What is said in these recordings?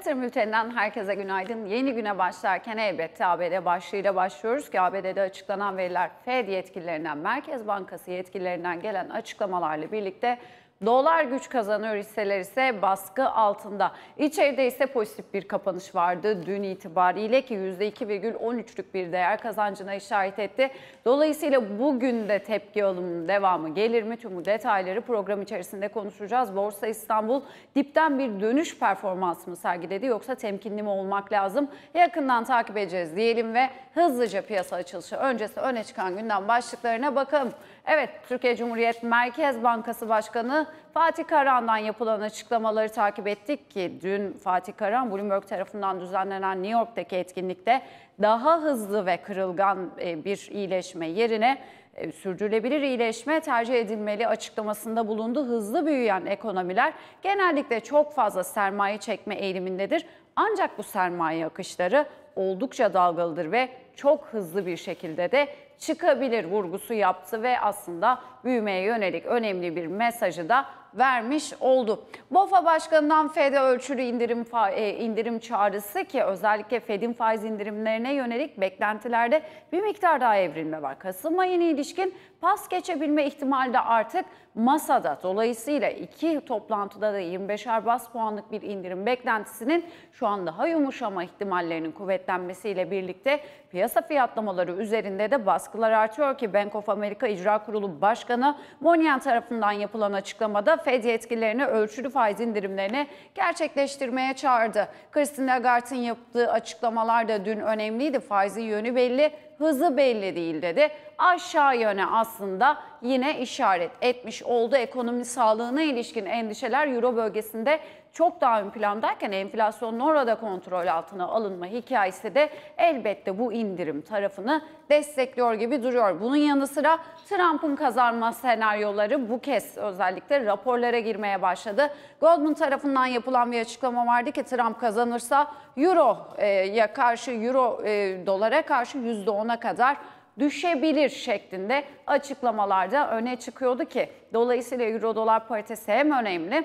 Yatırım Bülteni'nden herkese günaydın. Yeni güne başlarken elbette ABD başlığıyla başlıyoruz ki ABD'de açıklanan veriler Fed yetkililerinden, Merkez Bankası yetkililerinden gelen açıklamalarla birlikte Dolar güç kazanıyor hisseler ise baskı altında. İçeride ise pozitif bir kapanış vardı dün itibariyle ki %2,13'lük bir değer kazancına işaret etti. Dolayısıyla bugün de tepki alımının devamı gelir mi? Tüm bu detayları program içerisinde konuşacağız. Borsa İstanbul dipten bir dönüş performansı mı sergiledi yoksa temkinli mi olmak lazım? Yakından takip edeceğiz diyelim ve hızlıca piyasa açılışı öncesi öne çıkan günden başlıklarına bakalım. Evet, Türkiye Cumhuriyet Merkez Bankası Başkanı Fatih Karan'dan yapılan açıklamaları takip ettik ki dün Fatih Karan Bloomberg tarafından düzenlenen New York'taki etkinlikte daha hızlı ve kırılgan e, bir iyileşme yerine e, sürdürülebilir iyileşme tercih edilmeli açıklamasında bulundu. Hızlı büyüyen ekonomiler genellikle çok fazla sermaye çekme eğilimindedir. Ancak bu sermaye akışları oldukça dalgalıdır ve çok hızlı bir şekilde de çıkabilir vurgusu yaptı ve aslında büyümeye yönelik önemli bir mesajı da vermiş oldu. BOFA Başkanı'ndan FED ölçülü indirim e, indirim çağrısı ki özellikle FED'in faiz indirimlerine yönelik beklentilerde bir miktar daha evrilme var. Kasım ayına ilişkin pas geçebilme ihtimali de artık masada. Dolayısıyla iki toplantıda da 25'er bas puanlık bir indirim beklentisinin şu an daha yumuşama ihtimallerinin kuvvetlenmesiyle birlikte piyasa fiyatlamaları üzerinde de baskılar artıyor ki Bank of America İcra Kurulu Başkanı Monian tarafından yapılan açıklamada Fed yetkilerini ölçülü faiz indirimlerini gerçekleştirmeye çağırdı. Christine Lagarde'ın yaptığı açıklamalar da dün önemliydi. Faizin yönü belli, hızı belli değil dedi. Aşağı yöne aslında yine işaret etmiş oldu. Ekonomi sağlığına ilişkin endişeler Euro bölgesinde çok daha ön plandayken enflasyonun orada kontrol altına alınma hikayesi de elbette bu indirim tarafını destekliyor gibi duruyor. Bunun yanı sıra Trump'ın kazanma senaryoları bu kez özellikle raporlara girmeye başladı. Goldman tarafından yapılan bir açıklama vardı ki Trump kazanırsa Euro'ya e, karşı, Euro e, dolara karşı %10'a kadar düşebilir şeklinde açıklamalarda öne çıkıyordu ki dolayısıyla euro dolar paritesi hem önemli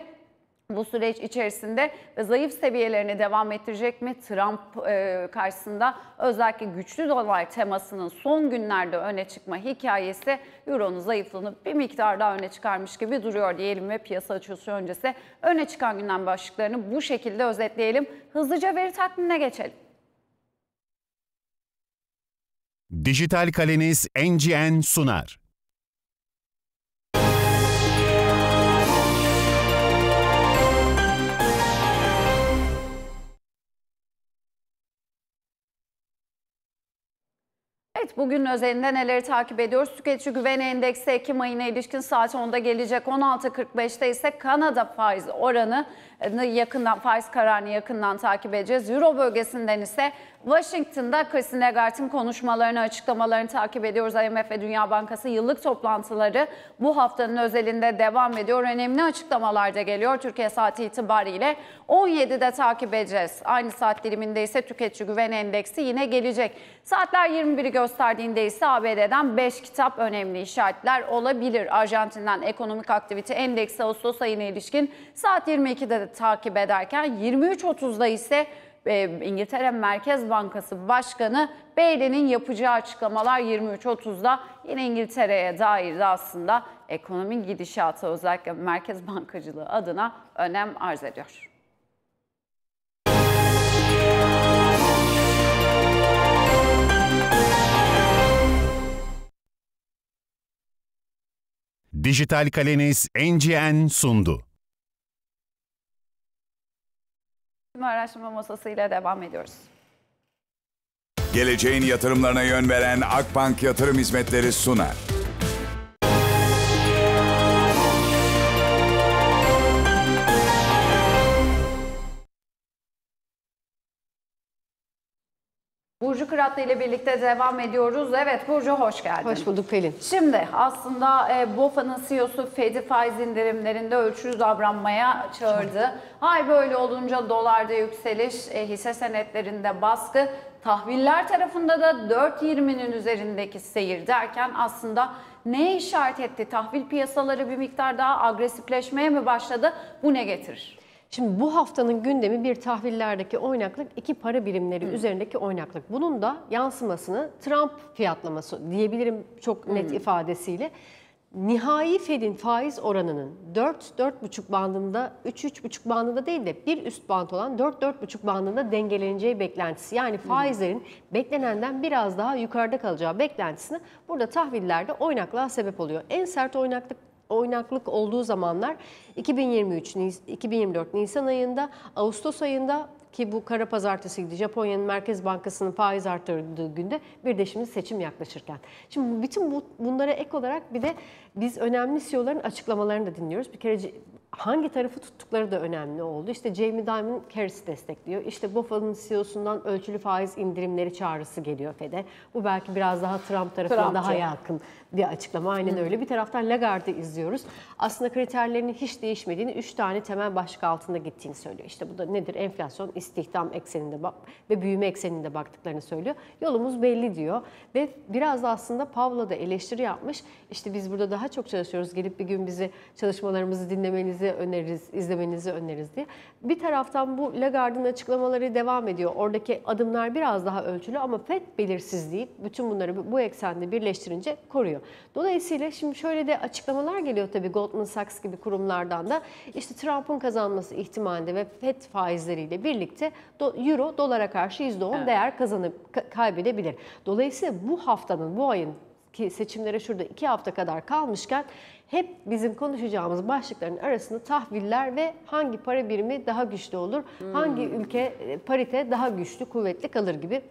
bu süreç içerisinde zayıf seviyelerine devam ettirecek mi? Trump e, karşısında özellikle güçlü dolar temasının son günlerde öne çıkma hikayesi Euro'nun zayıflanıp bir miktar daha öne çıkarmış gibi duruyor diyelim ve piyasa açılışı öncesi öne çıkan günden başlıklarını bu şekilde özetleyelim. Hızlıca veri takvimine geçelim. Dijital Kaleniz NGN sunar. Evet bugün özelinde neleri takip ediyoruz? Tüketici Güven Endeksi Ekim ayına ilişkin saat 10'da gelecek. 16.45'te ise Kanada faiz oranı yakından faiz kararını yakından takip edeceğiz. Euro bölgesinden ise Washington'da Christine Lagarde'ın konuşmalarını, açıklamalarını takip ediyoruz. IMF ve Dünya Bankası yıllık toplantıları bu haftanın özelinde devam ediyor. Önemli açıklamalar da geliyor Türkiye saati itibariyle. 17'de takip edeceğiz. Aynı saat diliminde ise tüketici güven endeksi yine gelecek. Saatler 21'i gösterdiğinde ise ABD'den 5 kitap önemli işaretler olabilir. Arjantin'den ekonomik aktivite endeksi Ağustos ayına ilişkin saat 22'de de takip ederken 23.30'da ise e, İngiltere Merkez Bankası Başkanı Bailey'nin yapacağı açıklamalar 23.30'da yine İngiltere'ye dair de aslında ekonomik gidişatı özellikle merkez bankacılığı adına önem arz ediyor. Dijital Kaleniz NGN sundu. Tüm araştırma masasıyla devam ediyoruz. Geleceğin yatırımlarına yön veren Akbank Yatırım Hizmetleri sunar. Burcu Kıratlı ile birlikte devam ediyoruz. Evet Burcu hoş geldin. Hoş bulduk Pelin. Şimdi aslında e, BOFA'nın CEO'su Fed'i faiz indirimlerinde ölçülü davranmaya çağırdı. Ay böyle olunca dolarda yükseliş, e, hisse senetlerinde baskı, tahviller tarafında da 4.20'nin üzerindeki seyir derken aslında ne işaret etti? Tahvil piyasaları bir miktar daha agresifleşmeye mi başladı? Bu ne getirir? Şimdi bu haftanın gündemi bir tahvillerdeki oynaklık, iki para birimleri Hı. üzerindeki oynaklık. Bunun da yansımasını Trump fiyatlaması diyebilirim çok net Hı. ifadesiyle. Nihai Fed'in faiz oranının 4-4,5 bandında, 3-3,5 bandında değil de bir üst band olan 4-4,5 bandında dengeleneceği beklentisi. Yani faizlerin beklenenden biraz daha yukarıda kalacağı beklentisini burada tahvillerde oynaklığa sebep oluyor. En sert oynaklık oynaklık olduğu zamanlar 2023 2024 Nisan ayında Ağustos ayında ki bu kara pazartesiydi. Japonya'nın Merkez Bankası'nın faiz arttırdığı günde bir de şimdi seçim yaklaşırken. Şimdi bütün bu, bunlara ek olarak bir de biz önemli CEO'ların açıklamalarını da dinliyoruz. Bir kere hangi tarafı tuttukları da önemli oldu. İşte Jamie Dimon Harris'i destekliyor. İşte Buffalo'nın CEO'sundan ölçülü faiz indirimleri çağrısı geliyor FED'e. Bu belki biraz daha Trump tarafına Trump'cı. daha yakın bir açıklama. Aynen Hı. öyle. Bir taraftan Lagarde'ı izliyoruz. Aslında kriterlerinin hiç değişmediğini, 3 tane temel başlık altında gittiğini söylüyor. İşte bu da nedir? Enflasyon, istihdam ekseninde bak ve büyüme ekseninde baktıklarını söylüyor. Yolumuz belli diyor. Ve biraz da aslında Pavla da eleştiri yapmış. İşte biz burada daha çok çalışıyoruz. Gelip bir gün bizi çalışmalarımızı dinlemenizi izlemenizi öneririz, izlemenizi öneririz diye. Bir taraftan bu Lagarde'ın açıklamaları devam ediyor. Oradaki adımlar biraz daha ölçülü ama FED belirsizliği bütün bunları bu eksende birleştirince koruyor. Dolayısıyla şimdi şöyle de açıklamalar geliyor tabii Goldman Sachs gibi kurumlardan da işte Trump'ın kazanması ihtimalinde ve FED faizleriyle birlikte euro dolara karşı %10 evet. değer kazanıp kaybedebilir. Dolayısıyla bu haftanın, bu ayın ki seçimlere şurada iki hafta kadar kalmışken hep bizim konuşacağımız başlıkların arasında tahviller ve hangi para birimi daha güçlü olur, hmm. hangi ülke e, parite daha güçlü, kuvvetli kalır gibi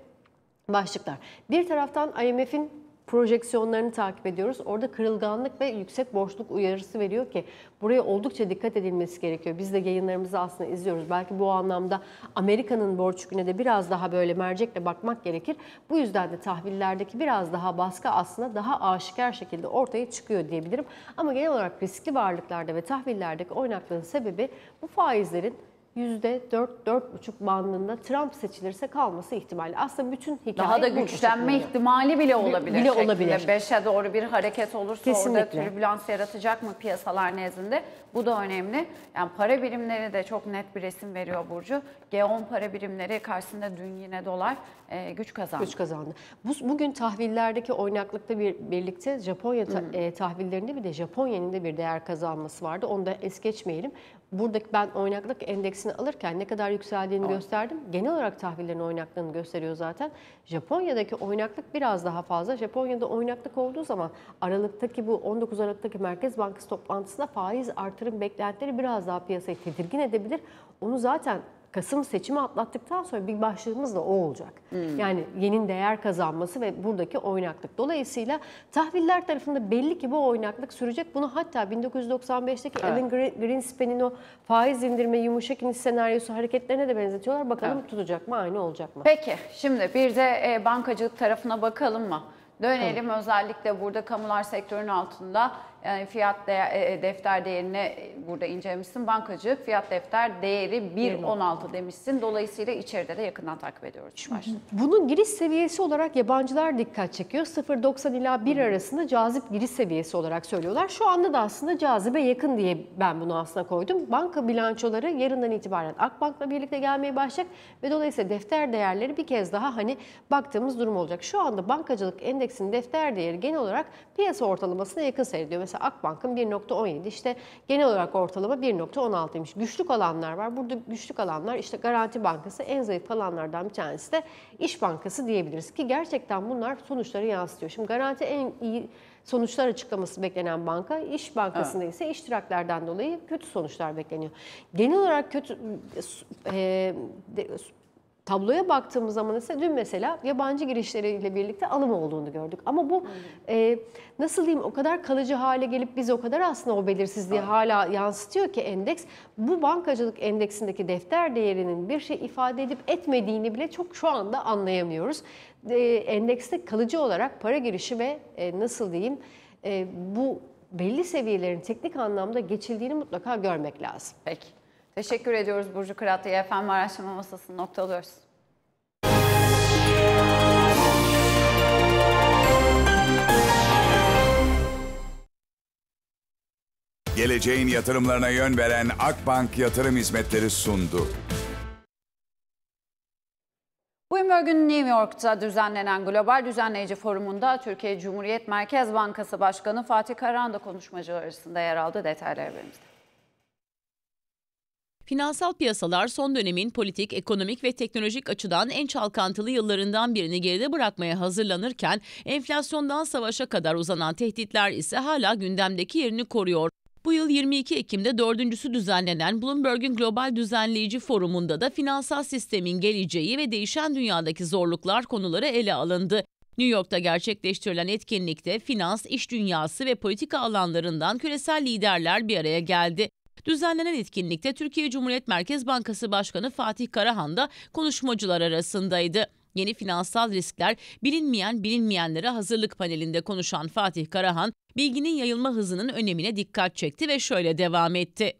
başlıklar. Bir taraftan IMF'in projeksiyonlarını takip ediyoruz. Orada kırılganlık ve yüksek borçluk uyarısı veriyor ki buraya oldukça dikkat edilmesi gerekiyor. Biz de yayınlarımızı aslında izliyoruz. Belki bu anlamda Amerika'nın borç yüküne de biraz daha böyle mercekle bakmak gerekir. Bu yüzden de tahvillerdeki biraz daha baskı aslında daha aşikar şekilde ortaya çıkıyor diyebilirim. Ama genel olarak riskli varlıklarda ve tahvillerdeki oynaklığın sebebi bu faizlerin %4-4,5 bandında Trump seçilirse kalması ihtimali. Aslında bütün hikaye Daha da güçlenme ihtimali bile olabilir. Bile şeklinde. olabilir. Beşe doğru bir hareket olursa Kesinlikle. orada türbülans yaratacak mı piyasalar nezdinde? Bu da önemli. Yani para birimleri de çok net bir resim veriyor Burcu. G10 para birimleri karşısında dün yine dolar e, güç kazandı. Güç kazandı. Bu, bugün tahvillerdeki oynaklıkta bir, birlikte Japonya ta, hmm. e, tahvillerinde bir de Japonya'nın da bir değer kazanması vardı. Onu da es geçmeyelim buradaki ben oynaklık endeksini alırken ne kadar yükseldiğini Ama. gösterdim. Genel olarak tahvillerin oynaklığını gösteriyor zaten. Japonya'daki oynaklık biraz daha fazla. Japonya'da oynaklık olduğu zaman Aralık'taki bu 19 Aralık'taki Merkez Bankası toplantısında faiz artırım beklentileri biraz daha piyasayı tedirgin edebilir. Onu zaten Kasım seçimi atlattıktan sonra bir başlığımız da o olacak. Hmm. Yani yenin değer kazanması ve buradaki oynaklık. Dolayısıyla tahviller tarafında belli ki bu oynaklık sürecek. Bunu hatta 1995'teki evet. Alan Greenspan'in o faiz indirme yumuşak iniş senaryosu hareketlerine de benzetiyorlar. Bakalım evet. tutacak mı aynı olacak mı? Peki şimdi bir de e, bankacılık tarafına bakalım mı? Dönelim evet. özellikle burada kamular sektörün altında yani fiyat de, e, e, defter değerine burada incelemişsin. Bankacı fiyat defter değeri 1.16 demişsin. Dolayısıyla içeride de yakından takip ediyoruz. Başladım. Bunun giriş seviyesi olarak yabancılar dikkat çekiyor. 0.90 ila 1 arasında cazip giriş seviyesi olarak söylüyorlar. Şu anda da aslında cazibe yakın diye ben bunu aslında koydum. Banka bilançoları yarından itibaren Akbank'la birlikte gelmeye başlayacak ve dolayısıyla defter değerleri bir kez daha hani baktığımız durum olacak. Şu anda bankacılık endeksinin defter değeri genel olarak piyasa ortalamasına yakın seyrediyor. Mesela mesela Akbank'ın 1.17 işte genel olarak ortalama 1.16'ymış. Güçlük alanlar var. Burada güçlük alanlar işte Garanti Bankası en zayıf alanlardan bir tanesi de İş Bankası diyebiliriz ki gerçekten bunlar sonuçları yansıtıyor. Şimdi Garanti en iyi sonuçlar açıklaması beklenen banka, İş Bankası'nda ise iştiraklerden dolayı kötü sonuçlar bekleniyor. Genel olarak kötü e, tabloya baktığımız zaman ise dün mesela yabancı girişleriyle birlikte alım olduğunu gördük. Ama bu e, nasıl diyeyim o kadar kalıcı hale gelip biz o kadar aslında o belirsizliği evet. hala yansıtıyor ki endeks. Bu bankacılık endeksindeki defter değerinin bir şey ifade edip etmediğini bile çok şu anda anlayamıyoruz. E, endekste kalıcı olarak para girişi ve e, nasıl diyeyim e, bu belli seviyelerin teknik anlamda geçildiğini mutlaka görmek lazım. Peki. Teşekkür ediyoruz Burcu Kırat'ı. FM Araştırma Masası'nı noktalıyoruz. Geleceğin yatırımlarına yön veren Akbank Yatırım Hizmetleri sundu. Bloomberg gün New York'ta düzenlenen Global Düzenleyici Forumunda Türkiye Cumhuriyet Merkez Bankası Başkanı Fatih Karahan da konuşmacılar arasında yer aldı. detayları elimizde. Finansal piyasalar son dönemin politik, ekonomik ve teknolojik açıdan en çalkantılı yıllarından birini geride bırakmaya hazırlanırken enflasyondan savaşa kadar uzanan tehditler ise hala gündemdeki yerini koruyor. Bu yıl 22 Ekim'de dördüncüsü düzenlenen Bloomberg'in Global Düzenleyici Forumunda da finansal sistemin geleceği ve değişen dünyadaki zorluklar konuları ele alındı. New York'ta gerçekleştirilen etkinlikte finans, iş dünyası ve politika alanlarından küresel liderler bir araya geldi. Düzenlenen etkinlikte Türkiye Cumhuriyet Merkez Bankası Başkanı Fatih Karahan da konuşmacılar arasındaydı. Yeni finansal riskler bilinmeyen bilinmeyenlere hazırlık panelinde konuşan Fatih Karahan, bilginin yayılma hızının önemine dikkat çekti ve şöyle devam etti.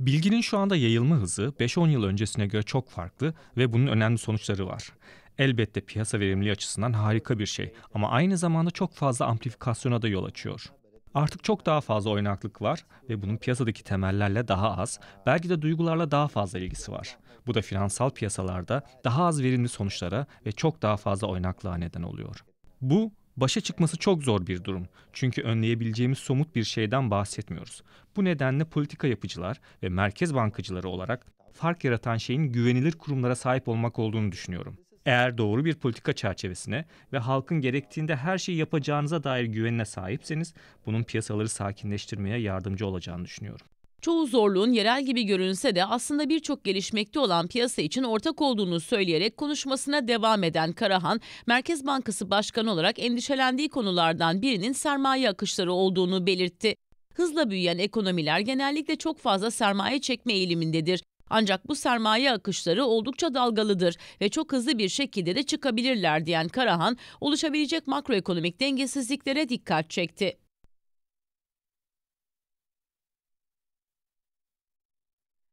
Bilginin şu anda yayılma hızı 5-10 yıl öncesine göre çok farklı ve bunun önemli sonuçları var. Elbette piyasa verimliliği açısından harika bir şey ama aynı zamanda çok fazla amplifikasyona da yol açıyor. Artık çok daha fazla oynaklık var ve bunun piyasadaki temellerle daha az, belki de duygularla daha fazla ilgisi var. Bu da finansal piyasalarda daha az verimli sonuçlara ve çok daha fazla oynaklığa neden oluyor. Bu başa çıkması çok zor bir durum. Çünkü önleyebileceğimiz somut bir şeyden bahsetmiyoruz. Bu nedenle politika yapıcılar ve merkez bankacıları olarak fark yaratan şeyin güvenilir kurumlara sahip olmak olduğunu düşünüyorum. Eğer doğru bir politika çerçevesine ve halkın gerektiğinde her şeyi yapacağınıza dair güvenine sahipseniz bunun piyasaları sakinleştirmeye yardımcı olacağını düşünüyorum. Çoğu zorluğun yerel gibi görünse de aslında birçok gelişmekte olan piyasa için ortak olduğunu söyleyerek konuşmasına devam eden Karahan, Merkez Bankası Başkanı olarak endişelendiği konulardan birinin sermaye akışları olduğunu belirtti. Hızla büyüyen ekonomiler genellikle çok fazla sermaye çekme eğilimindedir. Ancak bu sermaye akışları oldukça dalgalıdır ve çok hızlı bir şekilde de çıkabilirler diyen Karahan, oluşabilecek makroekonomik dengesizliklere dikkat çekti.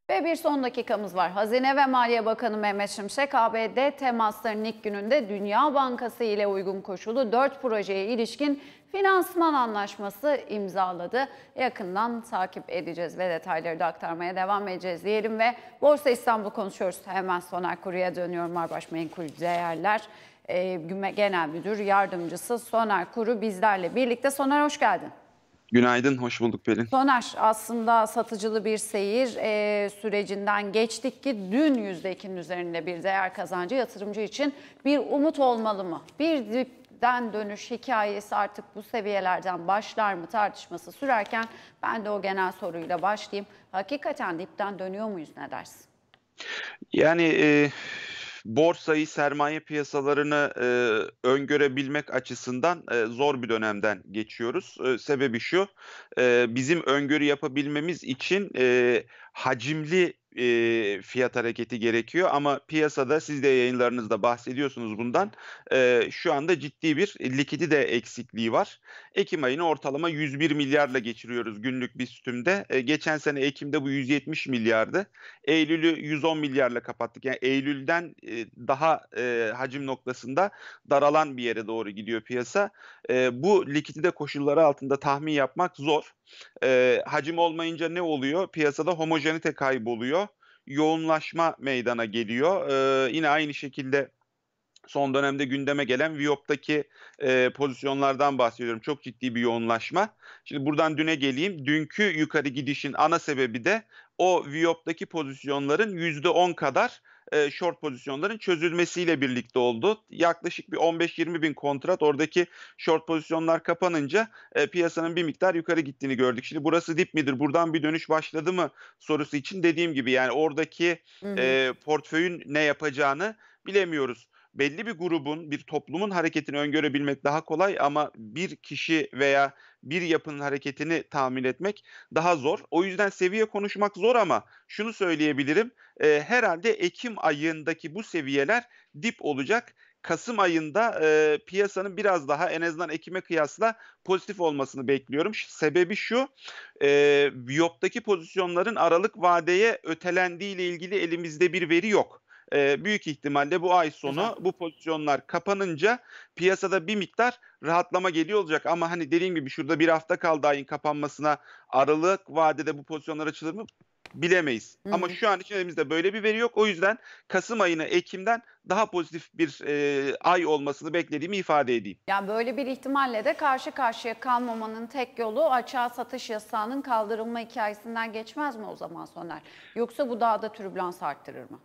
Ve bir son dakikamız var. Hazine ve Maliye Bakanı Mehmet Şimşek, ABD temaslarının ilk gününde Dünya Bankası ile uygun koşulu 4 projeye ilişkin finansman anlaşması imzaladı. Yakından takip edeceğiz ve detayları da aktarmaya devam edeceğiz diyelim ve Borsa İstanbul konuşuyoruz. Hemen Soner Kuru'ya dönüyorum. Marbaş Menkul Değerler e, Genel Müdür Yardımcısı Soner Kuru bizlerle birlikte. Soner hoş geldin. Günaydın, hoş bulduk Pelin. Soner, aslında satıcılı bir seyir e, sürecinden geçtik ki dün %2'nin üzerinde bir değer kazancı yatırımcı için bir umut olmalı mı? Bir dip den dönüş hikayesi artık bu seviyelerden başlar mı tartışması sürerken ben de o genel soruyla başlayayım. Hakikaten dipten dönüyor muyuz ne dersin? Yani e, borsayı, sermaye piyasalarını e, öngörebilmek açısından e, zor bir dönemden geçiyoruz. E, sebebi şu, e, bizim öngörü yapabilmemiz için e, hacimli e, fiyat hareketi gerekiyor ama piyasada siz de yayınlarınızda bahsediyorsunuz bundan. E, şu anda ciddi bir likidi de eksikliği var. Ekim ayını ortalama 101 milyarla geçiriyoruz günlük bir sütümde. E, geçen sene Ekim'de bu 170 milyardı. Eylül'ü 110 milyarla kapattık. Yani Eylül'den e, daha e, hacim noktasında daralan bir yere doğru gidiyor piyasa. E, bu likidite koşulları altında tahmin yapmak zor. E, hacim olmayınca ne oluyor? Piyasada homojenite kayboluyor. Yoğunlaşma meydana geliyor. E, yine aynı şekilde son dönemde gündeme gelen Viyop'taki e, pozisyonlardan bahsediyorum. Çok ciddi bir yoğunlaşma. Şimdi buradan düne geleyim. Dünkü yukarı gidişin ana sebebi de o Viyop'taki pozisyonların %10 kadar e, short pozisyonların çözülmesiyle birlikte oldu. Yaklaşık bir 15-20 bin kontrat oradaki short pozisyonlar kapanınca e, piyasanın bir miktar yukarı gittiğini gördük. Şimdi burası dip midir? Buradan bir dönüş başladı mı sorusu için dediğim gibi yani oradaki hı hı. E, portföyün ne yapacağını bilemiyoruz belli bir grubun, bir toplumun hareketini öngörebilmek daha kolay ama bir kişi veya bir yapının hareketini tahmin etmek daha zor. O yüzden seviye konuşmak zor ama şunu söyleyebilirim. E, herhalde Ekim ayındaki bu seviyeler dip olacak. Kasım ayında e, piyasanın biraz daha en azından Ekim'e kıyasla pozitif olmasını bekliyorum. Sebebi şu, e, pozisyonların aralık vadeye ötelendiği ile ilgili elimizde bir veri yok e, büyük ihtimalle bu ay sonu Güzel. bu pozisyonlar kapanınca piyasada bir miktar rahatlama geliyor olacak. Ama hani dediğim gibi şurada bir hafta kaldı ayın kapanmasına aralık vadede bu pozisyonlar açılır mı? bilemeyiz. Hı-hı. Ama şu an için elimizde böyle bir veri yok. O yüzden Kasım ayını Ekim'den daha pozitif bir e, ay olmasını beklediğimi ifade edeyim. Yani böyle bir ihtimalle de karşı karşıya kalmamanın tek yolu açığa satış yasağının kaldırılma hikayesinden geçmez mi o zaman Soner? Yoksa bu daha da türbülans arttırır mı?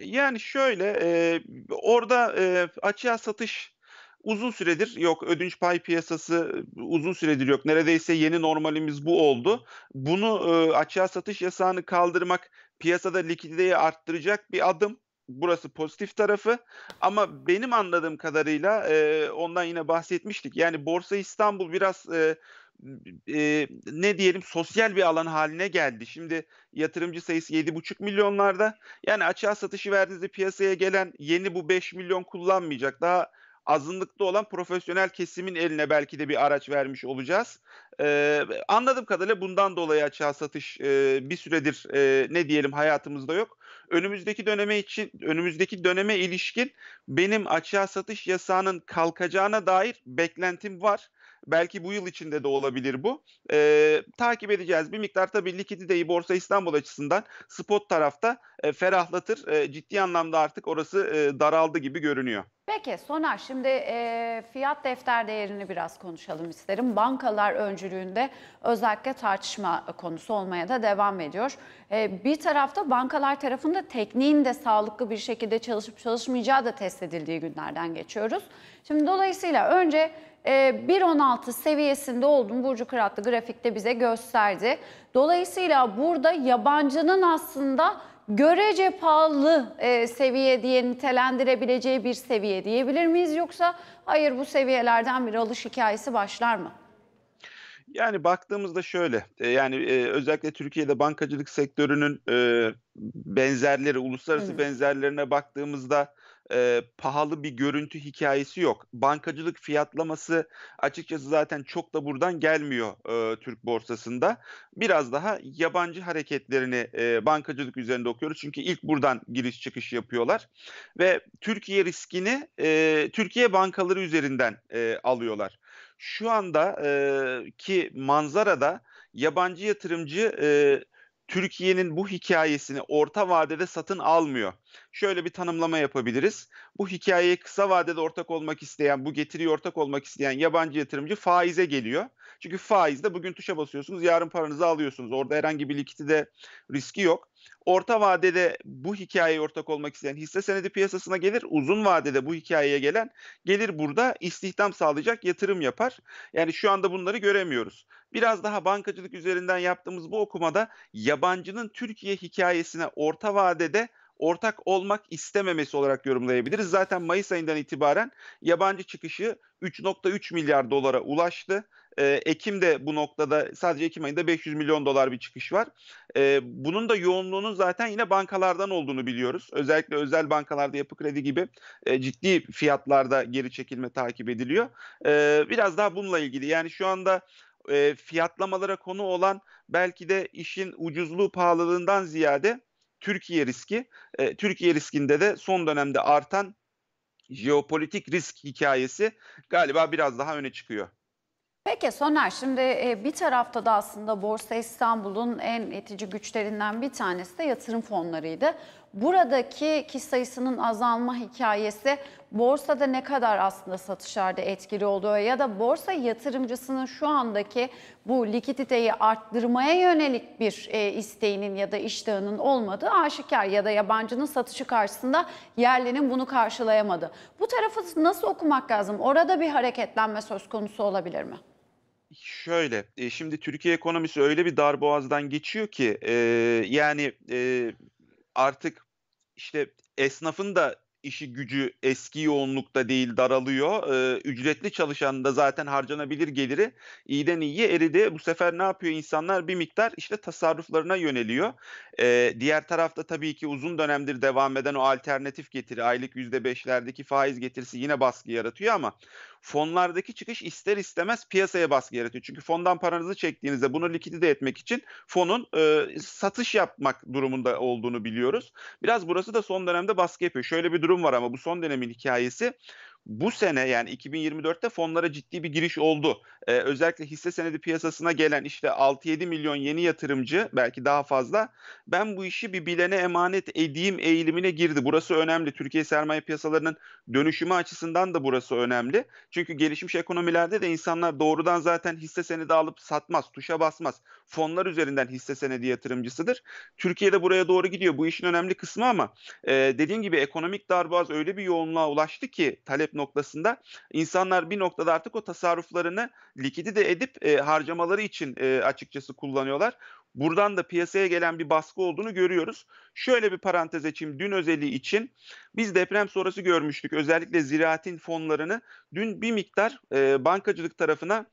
Yani şöyle e, orada e, açığa satış uzun süredir yok. Ödünç pay piyasası uzun süredir yok. Neredeyse yeni normalimiz bu oldu. Bunu e, açığa satış yasağını kaldırmak piyasada likiditeyi arttıracak bir adım. Burası pozitif tarafı ama benim anladığım kadarıyla e, ondan yine bahsetmiştik. Yani Borsa İstanbul biraz e, e, ne diyelim sosyal bir alan haline geldi. Şimdi yatırımcı sayısı 7,5 milyonlarda. Yani açığa satışı verdiğinizde piyasaya gelen yeni bu 5 milyon kullanmayacak. Daha azınlıkta olan profesyonel kesimin eline belki de bir araç vermiş olacağız. Ee, anladığım kadarıyla bundan dolayı açığa satış e, bir süredir e, ne diyelim hayatımızda yok. Önümüzdeki döneme için önümüzdeki döneme ilişkin benim açığa satış yasağının kalkacağına dair beklentim var. Belki bu yıl içinde de olabilir bu. E, takip edeceğiz. Bir miktar tabii likiditeyi Borsa İstanbul açısından spot tarafta e, ferahlatır. E, ciddi anlamda artık orası e, daraldı gibi görünüyor. Peki Soner şimdi e, fiyat defter değerini biraz konuşalım isterim. Bankalar öncülüğünde özellikle tartışma konusu olmaya da devam ediyor. E, bir tarafta bankalar tarafında tekniğin de sağlıklı bir şekilde çalışıp çalışmayacağı da test edildiği günlerden geçiyoruz. Şimdi dolayısıyla önce 1.16 ee, seviyesinde olduğunu Burcu Kıratlı grafikte bize gösterdi. Dolayısıyla burada yabancının aslında görece pahalı e, seviye diye nitelendirebileceği bir seviye diyebilir miyiz yoksa hayır bu seviyelerden bir alış hikayesi başlar mı? Yani baktığımızda şöyle e, yani e, özellikle Türkiye'de bankacılık sektörünün benzerleri uluslararası Hı. benzerlerine baktığımızda e, pahalı bir görüntü hikayesi yok. Bankacılık fiyatlaması açıkçası zaten çok da buradan gelmiyor e, Türk borsasında. Biraz daha yabancı hareketlerini e, bankacılık üzerinde okuyoruz. Çünkü ilk buradan giriş çıkış yapıyorlar. Ve Türkiye riskini e, Türkiye bankaları üzerinden e, alıyorlar. Şu anda e, ki manzarada yabancı yatırımcı e, Türkiye'nin bu hikayesini orta vadede satın almıyor. Şöyle bir tanımlama yapabiliriz. Bu hikayeye kısa vadede ortak olmak isteyen, bu getiriyi ortak olmak isteyen yabancı yatırımcı faize geliyor. Çünkü faizde bugün tuşa basıyorsunuz, yarın paranızı alıyorsunuz. Orada herhangi bir likidite riski yok. Orta vadede bu hikayeye ortak olmak isteyen hisse senedi piyasasına gelir. Uzun vadede bu hikayeye gelen gelir burada istihdam sağlayacak yatırım yapar. Yani şu anda bunları göremiyoruz. Biraz daha bankacılık üzerinden yaptığımız bu okumada yabancının Türkiye hikayesine orta vadede ortak olmak istememesi olarak yorumlayabiliriz. Zaten Mayıs ayından itibaren yabancı çıkışı 3.3 milyar dolara ulaştı. Ee, Ekim'de bu noktada sadece Ekim ayında 500 milyon dolar bir çıkış var. Ee, bunun da yoğunluğunun zaten yine bankalardan olduğunu biliyoruz. Özellikle özel bankalarda yapı kredi gibi e, ciddi fiyatlarda geri çekilme takip ediliyor. Ee, biraz daha bununla ilgili yani şu anda e, fiyatlamalara konu olan belki de işin ucuzluğu pahalılığından ziyade Türkiye riski, e, Türkiye riskinde de son dönemde artan jeopolitik risk hikayesi galiba biraz daha öne çıkıyor. Peki Soner şimdi e, bir tarafta da aslında Borsa İstanbul'un en etici güçlerinden bir tanesi de yatırım fonlarıydı. Buradaki kişi sayısının azalma hikayesi borsada ne kadar aslında satışlarda etkili oluyor ya da borsa yatırımcısının şu andaki bu likiditeyi arttırmaya yönelik bir e, isteğinin ya da iştahının olmadığı aşikar ya da yabancının satışı karşısında yerlinin bunu karşılayamadı. Bu tarafı nasıl okumak lazım? Orada bir hareketlenme söz konusu olabilir mi? Şöyle, e, şimdi Türkiye ekonomisi öyle bir darboğazdan geçiyor ki e, yani artık işte esnafın da işi gücü eski yoğunlukta değil daralıyor. Ee, ücretli çalışan da zaten harcanabilir geliri iyiden iyiye eridi. Bu sefer ne yapıyor insanlar? Bir miktar işte tasarruflarına yöneliyor. Ee, diğer tarafta tabii ki uzun dönemdir devam eden o alternatif getiri, aylık %5'lerdeki faiz getirisi yine baskı yaratıyor ama fonlardaki çıkış ister istemez piyasaya baskı yaratıyor. Çünkü fondan paranızı çektiğinizde bunu likidite etmek için fonun e, satış yapmak durumunda olduğunu biliyoruz. Biraz burası da son dönemde baskı yapıyor. Şöyle bir durum var ama bu son dönemin hikayesi bu sene yani 2024'te fonlara ciddi bir giriş oldu. Ee, özellikle hisse senedi piyasasına gelen işte 6-7 milyon yeni yatırımcı belki daha fazla ben bu işi bir bilene emanet edeyim eğilimine girdi. Burası önemli. Türkiye sermaye piyasalarının dönüşümü açısından da burası önemli. Çünkü gelişmiş ekonomilerde de insanlar doğrudan zaten hisse senedi alıp satmaz, tuşa basmaz. Fonlar üzerinden hisse senedi yatırımcısıdır. Türkiye'de buraya doğru gidiyor. Bu işin önemli kısmı ama e, dediğim gibi ekonomik darboğaz öyle bir yoğunluğa ulaştı ki talep ücret noktasında insanlar bir noktada artık o tasarruflarını likidite edip e, harcamaları için e, açıkçası kullanıyorlar. Buradan da piyasaya gelen bir baskı olduğunu görüyoruz. Şöyle bir parantez açayım dün özelliği için. Biz deprem sonrası görmüştük özellikle ziraatin fonlarını. Dün bir miktar e, bankacılık tarafına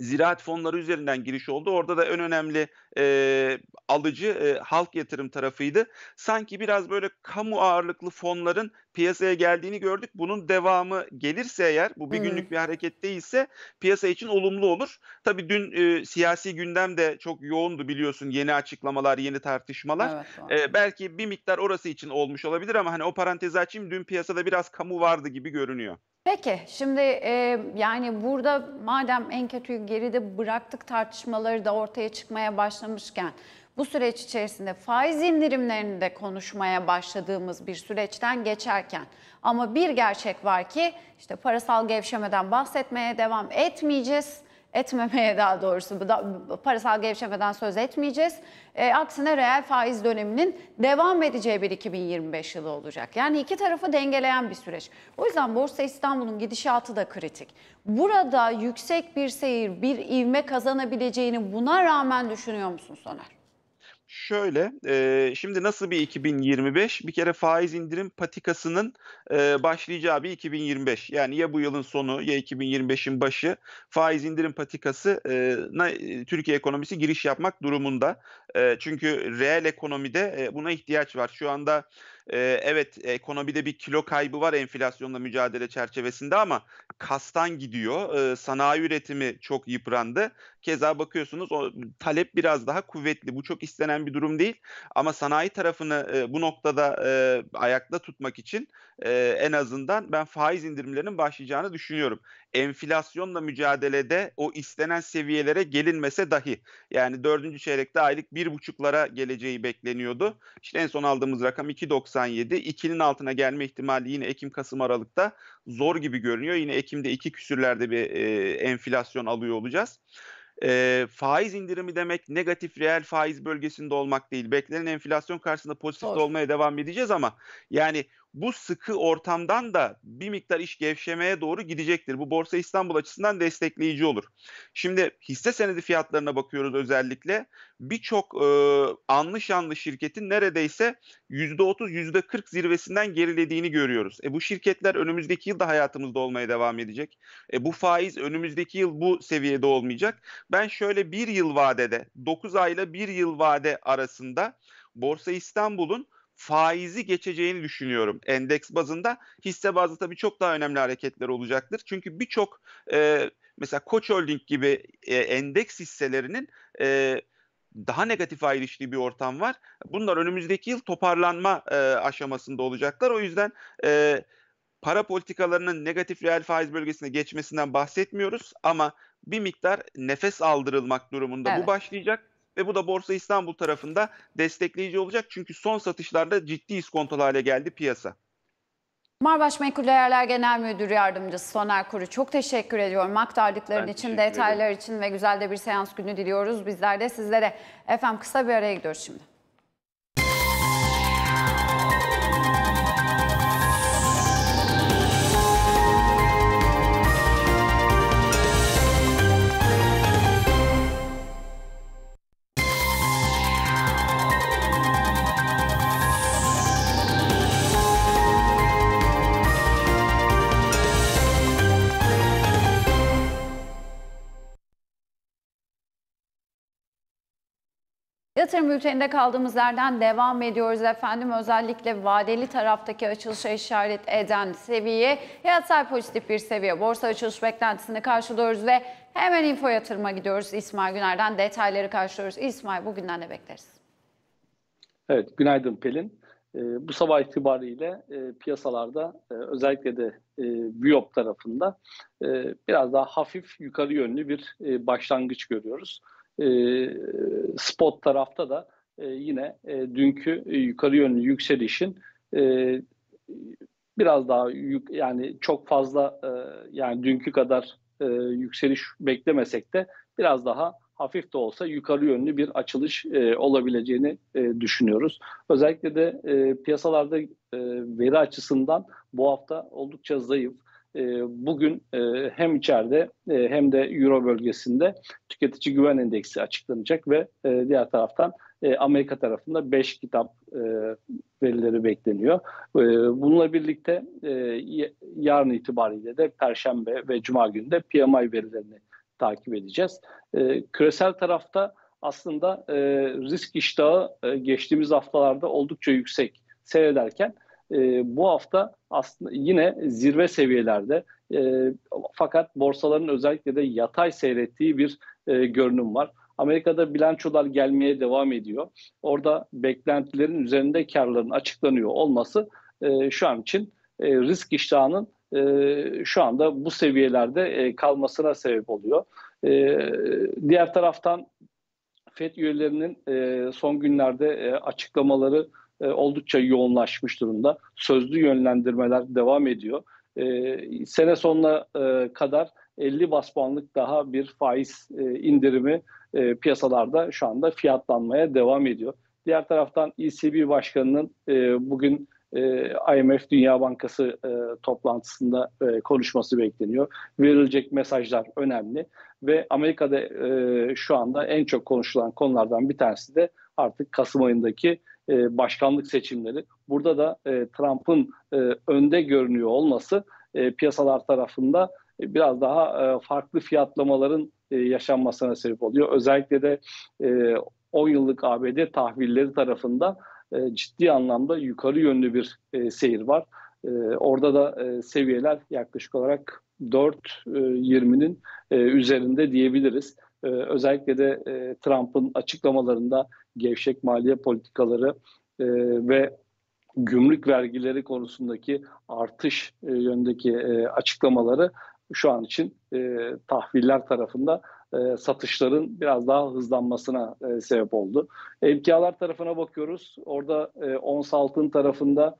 ziraat fonları üzerinden giriş oldu. Orada da en önemli e, alıcı e, halk yatırım tarafıydı. Sanki biraz böyle kamu ağırlıklı fonların piyasaya geldiğini gördük. Bunun devamı gelirse eğer bu bir günlük bir hareket değilse piyasa için olumlu olur. Tabii dün e, siyasi gündem de çok yoğundu biliyorsun. Yeni açıklamalar, yeni tartışmalar. Evet, e, belki bir miktar orası için olmuş olabilir ama hani o parantezi açayım. Dün piyasada biraz kamu vardı gibi görünüyor. Peki şimdi e, yani burada madem en kötüyü geride bıraktık tartışmaları da ortaya çıkmaya başlamışken bu süreç içerisinde faiz indirimlerini de konuşmaya başladığımız bir süreçten geçerken ama bir gerçek var ki işte parasal gevşemeden bahsetmeye devam etmeyeceğiz etmemeye daha doğrusu parasal gevşemeden söz etmeyeceğiz. E, aksine reel faiz döneminin devam edeceği bir 2025 yılı olacak. Yani iki tarafı dengeleyen bir süreç. O yüzden Borsa İstanbul'un gidişatı da kritik. Burada yüksek bir seyir, bir ivme kazanabileceğini buna rağmen düşünüyor musun Soner? Şöyle, e, şimdi nasıl bir 2025? Bir kere faiz indirim patikasının e, başlayacağı bir 2025. Yani ya bu yılın sonu ya 2025'in başı faiz indirim patikası e, Türkiye ekonomisi giriş yapmak durumunda. E, çünkü reel ekonomide e, buna ihtiyaç var. Şu anda e, evet ekonomide bir kilo kaybı var enflasyonla mücadele çerçevesinde ama kastan gidiyor. E, sanayi üretimi çok yıprandı. Keza bakıyorsunuz o talep biraz daha kuvvetli. Bu çok istenen bir durum değil. Ama sanayi tarafını e, bu noktada e, ayakta tutmak için e, en azından ben faiz indirimlerinin başlayacağını düşünüyorum. Enflasyonla mücadelede o istenen seviyelere gelinmese dahi. Yani dördüncü çeyrekte aylık bir buçuklara geleceği bekleniyordu. İşte en son aldığımız rakam 2.97. 2'nin altına gelme ihtimali yine Ekim-Kasım Aralık'ta zor gibi görünüyor. Yine Ekim'de iki küsürlerde bir e, enflasyon alıyor olacağız. E, faiz indirimi demek negatif reel faiz bölgesinde olmak değil. Beklenen enflasyon karşısında pozitif olmaya devam edeceğiz ama yani bu sıkı ortamdan da bir miktar iş gevşemeye doğru gidecektir. Bu Borsa İstanbul açısından destekleyici olur. Şimdi hisse senedi fiyatlarına bakıyoruz özellikle. Birçok e, anlış yanlış şirketin neredeyse %30, %40 zirvesinden gerilediğini görüyoruz. E, bu şirketler önümüzdeki yıl da hayatımızda olmaya devam edecek. E, bu faiz önümüzdeki yıl bu seviyede olmayacak. Ben şöyle bir yıl vadede, 9 ayla bir yıl vade arasında Borsa İstanbul'un faizi geçeceğini düşünüyorum endeks bazında. Hisse bazında tabii çok daha önemli hareketler olacaktır. Çünkü birçok e, mesela Koç Holding gibi e, endeks hisselerinin e, daha negatif ayrıştığı bir ortam var. Bunlar önümüzdeki yıl toparlanma e, aşamasında olacaklar. O yüzden e, para politikalarının negatif reel faiz bölgesine geçmesinden bahsetmiyoruz ama bir miktar nefes aldırılmak durumunda evet. bu başlayacak ve bu da Borsa İstanbul tarafında destekleyici olacak. Çünkü son satışlarda ciddi iskontolu hale geldi piyasa. Marbaş Menkul Değerler Genel Müdür Yardımcısı Soner Kuru çok teşekkür ediyorum. Aktardıkların için, detaylar ederim. için ve güzel de bir seans günü diliyoruz. Bizler de sizlere. Efendim kısa bir araya gidiyoruz şimdi. Yatırım bülteninde kaldığımız yerden devam ediyoruz efendim. Özellikle vadeli taraftaki açılışa işaret eden seviye yatay pozitif bir seviye. Borsa açılış beklentisini karşılıyoruz ve hemen info yatırıma gidiyoruz. İsmail Güner'den detayları karşılıyoruz. İsmail bugünden de bekleriz. Evet günaydın Pelin. E, bu sabah itibariyle e, piyasalarda e, özellikle de e, Biop tarafında e, biraz daha hafif yukarı yönlü bir e, başlangıç görüyoruz. Ee, spot tarafta da e, yine e, dünkü yukarı yönlü yükselişin e, biraz daha yük, yani çok fazla yani dünkü kadar yükseliş beklemesek de biraz daha hafif de olsa yukarı yönlü bir açılış e, olabileceğini e, düşünüyoruz. Özellikle de e, piyasalarda e, veri açısından bu hafta oldukça zayıf. Ee, bugün e, hem içeride e, hem de Euro bölgesinde tüketici güven endeksi açıklanacak ve e, diğer taraftan Amerika tarafında 5 kitap verileri bekleniyor. bununla birlikte yarın itibariyle de Perşembe ve Cuma günü de PMI verilerini takip edeceğiz. E, küresel tarafta aslında risk iştahı geçtiğimiz haftalarda oldukça yüksek seyrederken e, bu hafta aslında yine zirve seviyelerde e, fakat borsaların özellikle de yatay seyrettiği bir e, görünüm var. Amerika'da bilançolar gelmeye devam ediyor. Orada beklentilerin üzerinde karların açıklanıyor olması e, şu an için e, risk iştahının e, şu anda bu seviyelerde e, kalmasına sebep oluyor. E, diğer taraftan FED üyelerinin e, son günlerde e, açıklamaları e, oldukça yoğunlaşmış durumda. Sözlü yönlendirmeler devam ediyor. E, sene sonuna e, kadar 50 bas puanlık daha bir faiz indirimi piyasalarda şu anda fiyatlanmaya devam ediyor. Diğer taraftan ECB Başkanı'nın bugün IMF Dünya Bankası toplantısında konuşması bekleniyor. Verilecek mesajlar önemli ve Amerika'da e, şu anda en çok konuşulan konulardan bir tanesi de artık Kasım ayındaki e, başkanlık seçimleri. Burada da e, Trump'ın e, önde görünüyor olması e, piyasalar tarafında e, biraz daha e, farklı fiyatlamaların e, yaşanmasına sebep oluyor. Özellikle de e, 10 yıllık ABD tahvilleri tarafında e, ciddi anlamda yukarı yönlü bir e, seyir var. E, orada da e, seviyeler yaklaşık olarak 4.20'nin e, e, üzerinde diyebiliriz. Ee, özellikle de e, Trump'ın açıklamalarında gevşek maliye politikaları e, ve gümrük vergileri konusundaki artış e, yöndeki açıklamaları şu an için tahviller tarafında satışların biraz daha hızlanmasına sebep oldu. Emkialar tarafına bakıyoruz. Orada e, ons altın tarafında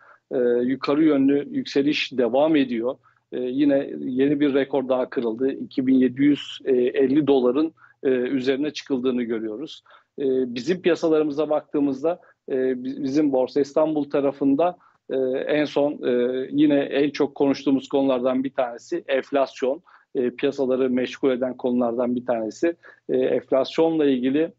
yukarı yönlü yükseliş devam ediyor. yine yeni bir rekor daha kırıldı. 2750 doların e, üzerine çıkıldığını görüyoruz. E, bizim piyasalarımıza baktığımızda e, bizim Borsa İstanbul tarafında en son yine en çok konuştuğumuz konulardan bir tanesi enflasyon. piyasaları meşgul eden konulardan bir tanesi. enflasyonla ilgili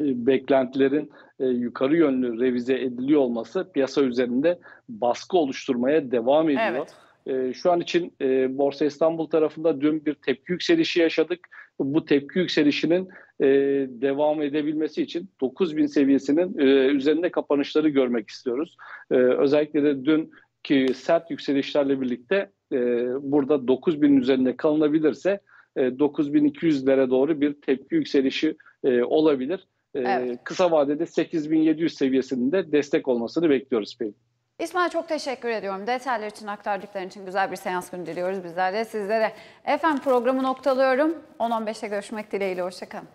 beklentilerin yukarı yönlü revize ediliyor olması piyasa üzerinde baskı oluşturmaya devam ediyor. Evet. şu an için Borsa İstanbul tarafında dün bir tepki yükselişi yaşadık bu tepki yükselişinin e, devam edebilmesi için 9000 seviyesinin e, üzerinde kapanışları görmek istiyoruz. E, özellikle de dün ki sert yükselişlerle birlikte e, burada 9000'in üzerinde kalınabilirse e, 9200'lere doğru bir tepki yükselişi e, olabilir. E, evet. Kısa vadede 8700 seviyesinde destek olmasını bekliyoruz. Peki. İsmail çok teşekkür ediyorum. Detaylar için aktardıkların için güzel bir seans günü diliyoruz bizler de sizlere. Efendim programı noktalıyorum. 10 15e görüşmek dileğiyle. Hoşçakalın.